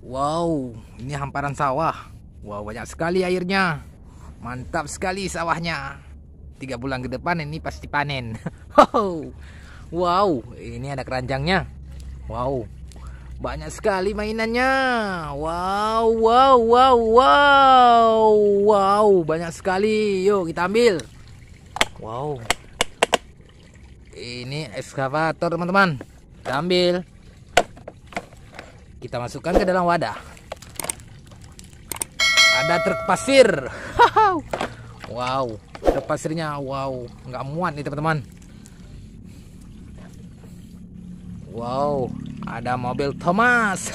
Wow, ini hamparan sawah. Wow, banyak sekali airnya. Mantap sekali sawahnya. Tiga bulan ke depan ini pasti panen. wow, ini ada keranjangnya. Wow, banyak sekali mainannya. Wow, wow, wow, wow, wow, banyak sekali. Yuk kita ambil. Wow, ini ekskavator teman-teman. Kita ambil. Kita masukkan ke dalam wadah. Ada truk pasir. wow, truk pasirnya wow, nggak muat nih teman-teman. Wow, ada mobil Thomas.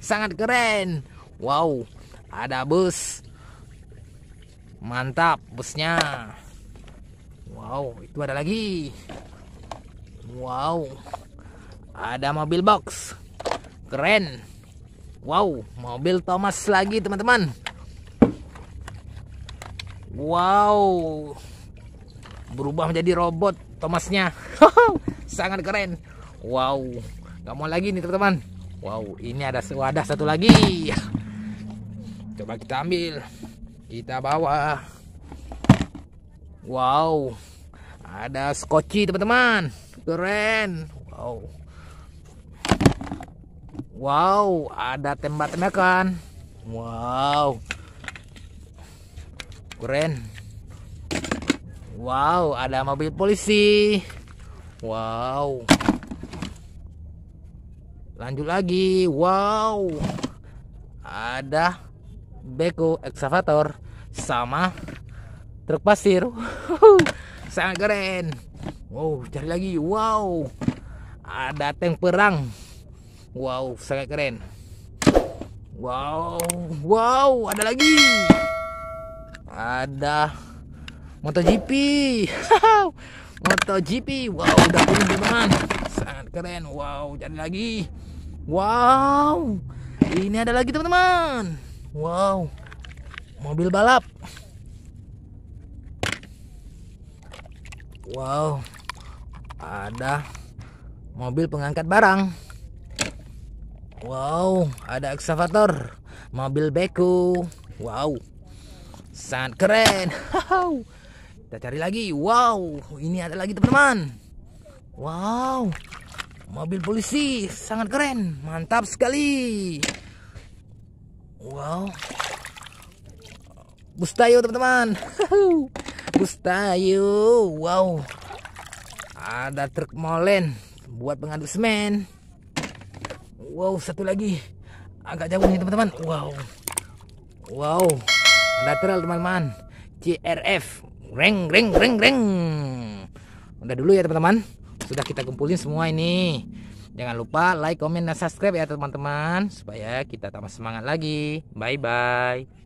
Sangat keren. Wow, ada bus. Mantap busnya. Wow, itu ada lagi. Wow. Ada mobil box. Keren. Wow, mobil Thomas lagi teman-teman. Wow. Berubah menjadi robot Thomasnya. Sangat keren. Wow. Gak mau lagi nih teman-teman. Wow, ini ada wadah satu lagi. Coba kita ambil. Kita bawa. Wow. Ada skoci teman-teman. Keren. Wow. Wow, ada tembak-tembakan. Wow. Keren. Wow, ada mobil polisi. Wow. Lanjut lagi. Wow. Ada beko ekskavator sama truk pasir. Sangat keren. Wow, cari lagi. Wow. Ada tank perang. Wow, sangat keren. Wow, wow, ada lagi. Ada MotoGP. MotoGP. Wow, udah turun teman. Sangat keren. Wow, jadi lagi. Wow. Ini ada lagi teman-teman. Wow. Mobil balap. Wow. Ada mobil pengangkat barang. Wow, ada ekskavator, mobil beko. Wow, sangat keren. Kita cari lagi. Wow, ini ada lagi teman-teman. Wow, mobil polisi sangat keren, mantap sekali. Wow, Bustayo teman-teman. Bustayo. Wow. Ada truk molen buat pengaduk semen. Wow, satu lagi. Agak jauh nih teman-teman. Wow. Wow. Lateral teman-teman. CRF. Reng, reng, reng, reng. Udah dulu ya teman-teman. Sudah kita kumpulin semua ini. Jangan lupa like, komen, dan subscribe ya teman-teman. Supaya kita tambah semangat lagi. Bye-bye.